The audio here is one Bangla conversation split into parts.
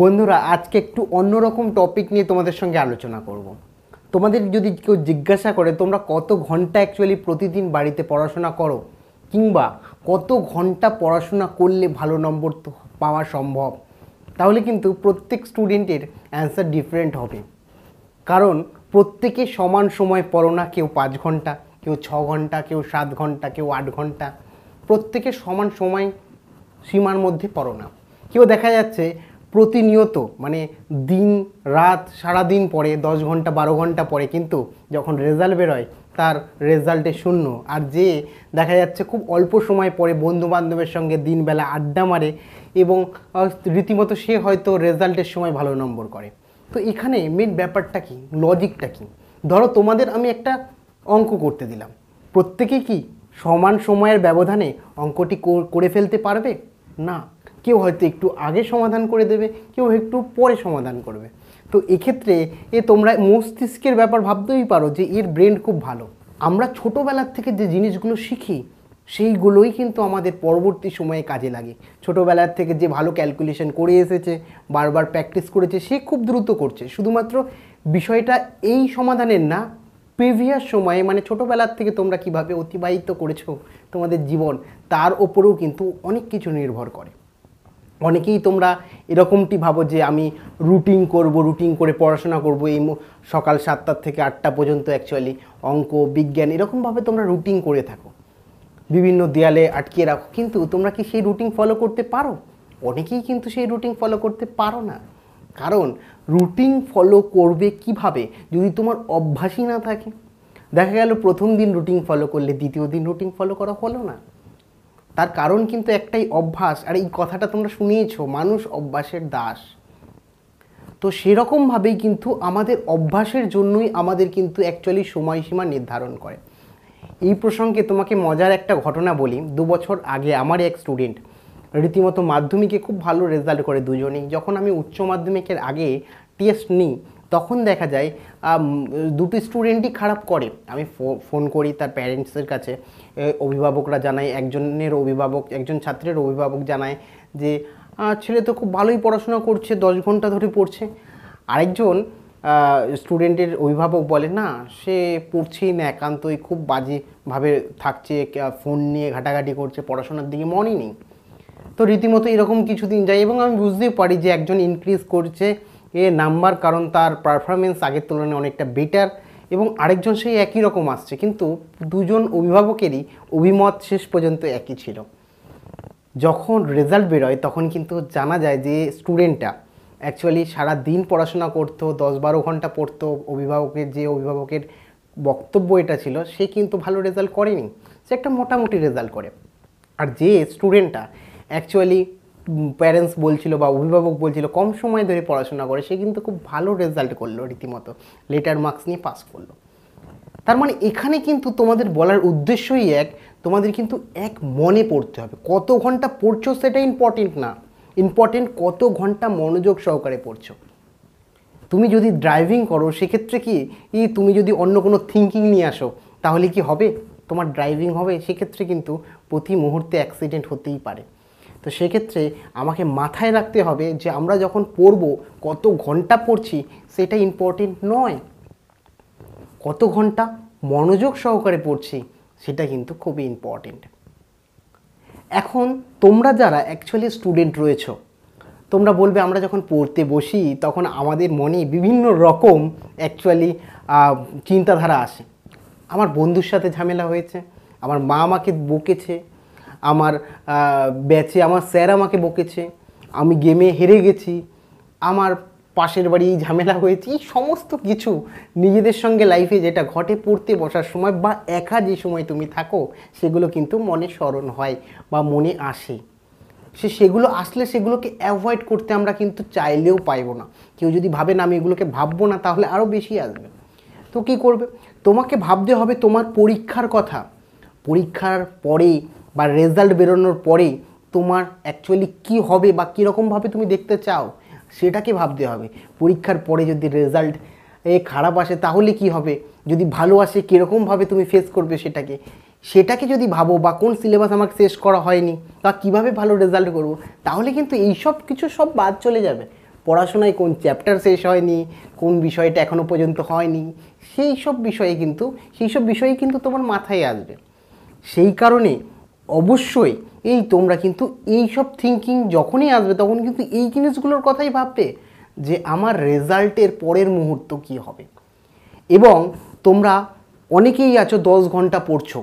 বন্ধুরা আজকে একটু অন্যরকম টপিক নিয়ে তোমাদের সঙ্গে আলোচনা করব। তোমাদের যদি কেউ জিজ্ঞাসা করে তোমরা কত ঘন্টা অ্যাকচুয়ালি প্রতিদিন বাড়িতে পড়াশোনা করো কিংবা কত ঘন্টা পড়াশোনা করলে ভালো নম্বর পাওয়া সম্ভব তাহলে কিন্তু প্রত্যেক স্টুডেন্টের অ্যান্সার ডিফারেন্ট হবে কারণ প্রত্যেকে সমান সময় পড়ো না কেউ পাঁচ ঘন্টা কেউ ছ ঘন্টা কেউ সাত ঘন্টা কেউ আট ঘন্টা প্রত্যেকে সমান সময় সীমার মধ্যে পড়ো না কেউ দেখা যাচ্ছে প্রতিনিয়ত মানে দিন রাত সারাদিন পরে দশ ঘন্টা বারো ঘন্টা পরে কিন্তু যখন রেজাল্ট বেরোয় তার রেজাল্টে শূন্য আর যে দেখা যাচ্ছে খুব অল্প সময় পরে বন্ধুবান্ধবের সঙ্গে দিনবেলা আড্ডা মারে এবং রীতিমতো সে হয়তো রেজাল্টের সময় ভালো নম্বর করে তো এখানে মেন ব্যাপারটা কি লজিকটা কি ধরো তোমাদের আমি একটা অঙ্ক করতে দিলাম প্রত্যেকে কি সমান সময়ের ব্যবধানে অঙ্কটি করে ফেলতে পারবে না কেউ হয়তো একটু আগে সমাধান করে দেবে কেউ একটু পরে সমাধান করবে তো এক্ষেত্রে এ তোমরা মস্তিষ্কের ব্যাপার ভাবতেই পারো যে এর ব্রেন খুব ভালো আমরা ছোটোবেলার থেকে যে জিনিসগুলো শিখি সেইগুলোই কিন্তু আমাদের পরবর্তী সময়ে কাজে লাগে ছোটোবেলার থেকে যে ভালো ক্যালকুলেশন করে এসেছে বারবার প্র্যাকটিস করেছে সে খুব দ্রুত করছে শুধুমাত্র বিষয়টা এই সমাধানের না প্রিভিয়াস সময়ে মানে ছোটোবেলার থেকে তোমরা কিভাবে অতিবাহিত করেছো তোমাদের জীবন তার ওপরেও কিন্তু অনেক কিছু নির্ভর করে অনেকেই তোমরা এরকমটি ভাবো যে আমি রুটিন করব রুটিন করে পড়াশোনা করব এই সকাল সাতটার থেকে আটটা পর্যন্ত অ্যাকচুয়ালি অঙ্ক বিজ্ঞান এরকমভাবে তোমরা রুটিন করে থাকো বিভিন্ন দেয়ালে আটকিয়ে রাখো কিন্তু তোমরা কি সেই রুটিন ফলো করতে পারো অনেকেই কিন্তু সেই রুটিন ফলো করতে পারো না কারণ রুটিন ফলো করবে কিভাবে যদি তোমার অভ্যাসই না থাকে দেখা গেল প্রথম দিন রুটিন ফলো করলে দ্বিতীয় দিন রুটিন ফলো করা হলো না তার কারণ কিন্তু একটাই অভ্যাস আর এই কথাটা তোমরা শুনিয়েছ মানুষ অভ্যাসের দাস তো সেরকমভাবেই কিন্তু আমাদের অভ্যাসের জন্যই আমাদের কিন্তু অ্যাকচুয়ালি সময়সীমা নির্ধারণ করে এই প্রসঙ্গে তোমাকে মজার একটা ঘটনা বলি দু বছর আগে আমার এক স্টুডেন্ট রীতিমতো মাধ্যমিকে খুব ভালো রেজাল্ট করে দুজনেই যখন আমি উচ্চ মাধ্যমিকের আগে টেস্ট নিই তখন দেখা যায় দুটি স্টুডেন্টই খারাপ করে আমি ফোন করি তার প্যারেন্টসের কাছে অভিভাবকরা জানায় একজনের অভিভাবক একজন ছাত্রের অভিভাবক জানায় যে ছেলে তো খুব ভালোই পড়াশোনা করছে দশ ঘন্টা ধরে পড়ছে আরেকজন স্টুডেন্টের অভিভাবক বলে না সে পড়ছেই না একান্তই খুব বাজেভাবে থাকছে ফোন নিয়ে ঘাটাঘাটি করছে পড়াশোনার দিকে মনই নেই তো রীতিমতো এরকম কিছুদিন যায় এবং আমি বুঝতেই পারি যে একজন ইনক্রিজ করছে এ নাম্বার কারণ তার পারফরমেন্স আগের তুলনায় অনেকটা বেটার এবং আরেকজন সেই একই রকম আসছে কিন্তু দুজন অভিভাবকেরই অভিমত শেষ পর্যন্ত একই ছিল যখন রেজাল্ট বেরোয় তখন কিন্তু জানা যায় যে স্টুডেন্টটা অ্যাকচুয়ালি সারা দিন পড়াশোনা করতো দশ বারো ঘন্টা পড়তো অভিভাবকের যে অভিভাবকের বক্তব্য এটা ছিল সে কিন্তু ভালো রেজাল্ট করেনি সে একটা মোটামুটি রেজাল্ট করে আর যে স্টুডেন্টটা অ্যাকচুয়ালি প্যারেন্টস বলছিল বা অভিভাবক বলছিল কম সময় ধরে পড়াশোনা করে সে কিন্তু খুব ভালো রেজাল্ট করলো রীতিমতো লেটার মার্কস নিয়ে পাস করলো তার মানে এখানে কিন্তু তোমাদের বলার উদ্দেশ্যই এক তোমাদের কিন্তু এক মনে পড়তে হবে কত ঘন্টা পড়ছো সেটা ইম্পর্টেন্ট না ইম্পর্টেন্ট কত ঘন্টা মনোযোগ সহকারে পড়ছো তুমি যদি ড্রাইভিং করো সেক্ষেত্রে কি ই তুমি যদি অন্য কোনো থিঙ্কিং নিয়ে আসো তাহলে কি হবে তোমার ড্রাইভিং হবে সেক্ষেত্রে কিন্তু প্রতি মুহূর্তে অ্যাক্সিডেন্ট হতেই পারে তো সেক্ষেত্রে আমাকে মাথায় রাখতে হবে যে আমরা যখন পড়ব কত ঘন্টা পড়ছি সেটা ইম্পর্টেন্ট নয় কত ঘন্টা মনোযোগ সহকারে পড়ছি সেটা কিন্তু খুবই ইম্পর্টেন্ট এখন তোমরা যারা অ্যাকচুয়ালি স্টুডেন্ট রয়েছ তোমরা বলবে আমরা যখন পড়তে বসি তখন আমাদের মনে বিভিন্ন রকম অ্যাকচুয়ালি চিন্তাধারা আসে আমার বন্ধুর সাথে ঝামেলা হয়েছে আমার মা আমাকে বকেছে আমার ব্যাচে আমার স্যার আমাকে বকেছে আমি গেমে হেরে গেছি আমার পাশের বাড়ি ঝামেলা হয়েছে এই সমস্ত কিছু নিজেদের সঙ্গে লাইফে যেটা ঘটে পড়তে বসার সময় বা একা যে সময় তুমি থাকো সেগুলো কিন্তু মনে স্মরণ হয় বা মনে আসে সে সেগুলো আসলে সেগুলোকে অ্যাভয়েড করতে আমরা কিন্তু চাইলেও পাইব না কেউ যদি ভাবে না আমি এগুলোকে ভাববো না তাহলে আরও বেশি আসবে তো কী করবে তোমাকে ভাবতে হবে তোমার পরীক্ষার কথা পরীক্ষার পরে বা রেজাল্ট বেরোনোর পরে তোমার অ্যাকচুয়ালি কি হবে বা কীরকমভাবে তুমি দেখতে চাও সেটাকে ভাবতে হবে পরীক্ষার পরে যদি রেজাল্ট এ খারাপ আসে তাহলে কি হবে যদি ভালো আসে কীরকমভাবে তুমি ফেস করবে সেটাকে সেটাকে যদি ভাবো বা কোন সিলেবাস আমার শেষ করা হয়নি বা কিভাবে ভালো রেজাল্ট করব তাহলে কিন্তু এই সব কিছু সব বাদ চলে যাবে পড়াশোনায় কোন চ্যাপ্টার শেষ হয়নি কোন বিষয়টা এখনও পর্যন্ত হয়নি সেই সব বিষয়ে কিন্তু সেই সব বিষয়ে কিন্তু তোমার মাথায় আসবে সেই কারণে অবশ্যই এই তোমরা কিন্তু এই সব থিঙ্কিং যখনই আসবে তখন কিন্তু এই জিনিসগুলোর কথাই ভাববে যে আমার রেজাল্টের পরের মুহূর্ত কি হবে এবং তোমরা অনেকেই আছো দশ ঘন্টা পড়ছো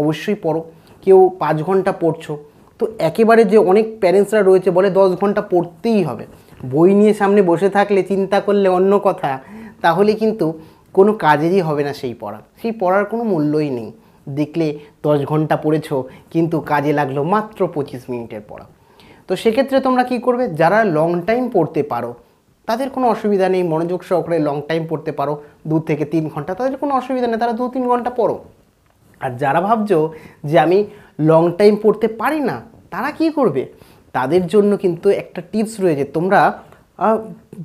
অবশ্যই পড়ো কেউ পাঁচ ঘন্টা পড়ছো তো একেবারে যে অনেক প্যারেন্টসরা রয়েছে বলে দশ ঘন্টা পড়তেই হবে বই নিয়ে সামনে বসে থাকলে চিন্তা করলে অন্য কথা তাহলে কিন্তু কোনো কাজেরই হবে না সেই পড়া সেই পড়ার কোনো মূল্যই নেই দেখলে দশ ঘন্টা পড়েছো কিন্তু কাজে লাগলো মাত্র পঁচিশ মিনিটের পড়া তো সেক্ষেত্রে তোমরা কি করবে যারা লং টাইম পড়তে পারো তাদের কোনো অসুবিধা নেই মনোযোগ সহকারে লং টাইম পড়তে পারো দু থেকে তিন ঘন্টা তাদের কোনো অসুবিধা নেই তারা দু তিন ঘন্টা পড়ো আর যারা ভাবছো যে আমি লং টাইম পড়তে পারি না তারা কি করবে তাদের জন্য কিন্তু একটা টিপস রয়েছে তোমরা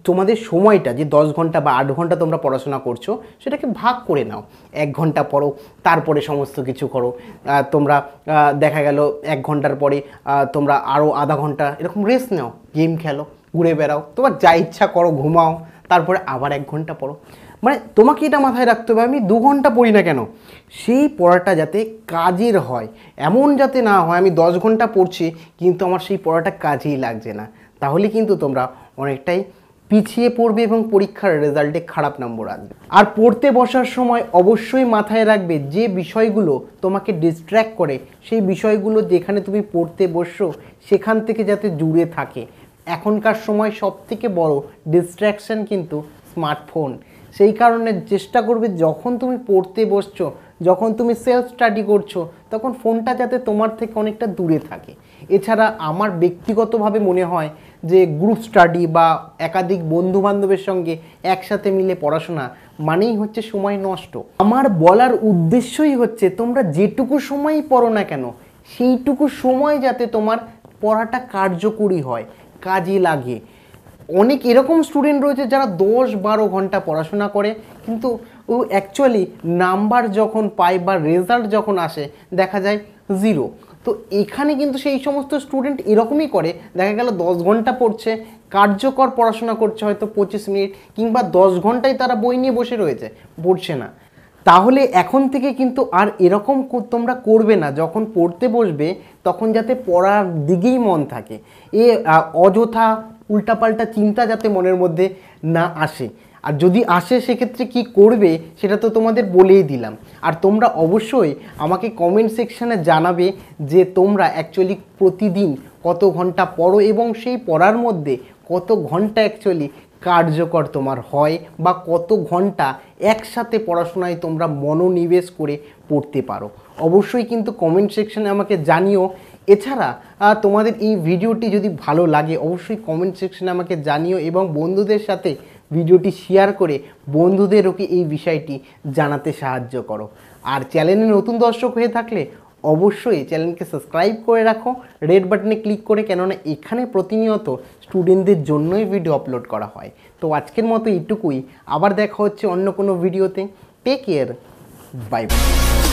তোমাদের সময়টা যে দশ ঘন্টা বা আট ঘন্টা তোমরা পড়াশোনা করছো সেটাকে ভাগ করে নাও এক ঘন্টা পড়ো তারপরে সমস্ত কিছু করো তোমরা দেখা গেল এক ঘন্টার পরে তোমরা আরও আধা ঘন্টা এরকম রেস্ট নাও গেম খেলো ঘুরে বেড়াও তোমার যা ইচ্ছা করো ঘুমাও তারপরে আবার এক ঘন্টা পড়ো মানে তোমাকে এটা মাথায় রাখতে হবে আমি দু ঘন্টা পড়ি না কেন সেই পড়াটা যাতে কাজের হয় এমন যাতে না হয় আমি দশ ঘন্টা পড়ছি কিন্তু আমার সেই পড়াটা কাজেই লাগছে না তাহলে কিন্তু তোমরা অনেকটাই পিছিয়ে পড়বে এবং পরীক্ষার রেজাল্টে খারাপ নম্বর আসবে আর পড়তে বসার সময় অবশ্যই মাথায় রাখবে যে বিষয়গুলো তোমাকে ডিস্ট্র্যাক্ট করে সেই বিষয়গুলো যেখানে তুমি পড়তে বসছো সেখান থেকে যাতে জুড়ে থাকে এখনকার সময় সব থেকে বড় ডিস্ট্র্যাকশান কিন্তু স্মার্টফোন সেই কারণে চেষ্টা করবে যখন তুমি পড়তে বসছো যখন তুমি সেলফ স্টাডি করছো তখন ফোনটা যাতে তোমার থেকে অনেকটা দূরে থাকে এছাড়া আমার ব্যক্তিগতভাবে মনে হয় যে গ্রুপ স্টাডি বা একাধিক বন্ধু বান্ধবের সঙ্গে একসাথে মিলে পড়াশোনা মানেই হচ্ছে সময় নষ্ট আমার বলার উদ্দেশ্যই হচ্ছে তোমরা যেটুকু সময়ই পড়ো না কেন সেইটুকু সময় যাতে তোমার পড়াটা কার্যকরী হয় কাজে লাগে অনেক এরকম স্টুডেন্ট রয়েছে যারা দশ বারো ঘন্টা পড়াশোনা করে কিন্তু ও অ্যাকচুয়ালি নাম্বার যখন পায় বা রেজাল্ট যখন আসে দেখা যায় জিরো তো এখানে কিন্তু সেই সমস্ত স্টুডেন্ট এরকমই করে দেখা গেল দশ ঘন্টা পড়ছে কার্যকর পড়াশোনা করছে হয়তো পঁচিশ মিনিট কিংবা দশ ঘন্টায় তারা বই নিয়ে বসে রয়েছে পড়ছে না তাহলে এখন থেকে কিন্তু আর এরকম তোমরা করবে না যখন পড়তে বসবে তখন যাতে পড়ার দিকেই মন থাকে এ অযথা উল্টাপাল্টা চিন্তা যাতে মনের মধ্যে না আসে আর যদি আসে সেক্ষেত্রে কি করবে সেটা তো তোমাদের বলেই দিলাম আর তোমরা অবশ্যই আমাকে কমেন্ট সেকশানে জানাবে যে তোমরা অ্যাকচুয়ালি প্রতিদিন কত ঘন্টা পড়ো এবং সেই পড়ার মধ্যে কত ঘন্টা অ্যাকচুয়ালি কার্যকর তোমার হয় বা কত ঘন্টা একসাথে পড়াশোনায় তোমরা মনোনিবেশ করে পড়তে পারো অবশ্যই কিন্তু কমেন্ট সেকশানে আমাকে জানিও এছাড়া তোমাদের এই ভিডিওটি যদি ভালো লাগে অবশ্যই কমেন্ট সেকশানে আমাকে জানিও এবং বন্ধুদের সাথে ভিডিওটি শেয়ার করে বন্ধুদেরওকে এই বিষয়টি জানাতে সাহায্য করো আর চ্যানেলে নতুন দর্শক হয়ে থাকলে অবশ্যই চ্যানেলকে সাবস্ক্রাইব করে রাখো রেড বাটনে ক্লিক করে কেননা এখানে প্রতিনিয়ত স্টুডেন্টদের জন্যই ভিডিও আপলোড করা হয় তো আজকের মতো এইটুকুই আবার দেখা হচ্ছে অন্য কোনো ভিডিওতে টেক কেয়ার বাই বাই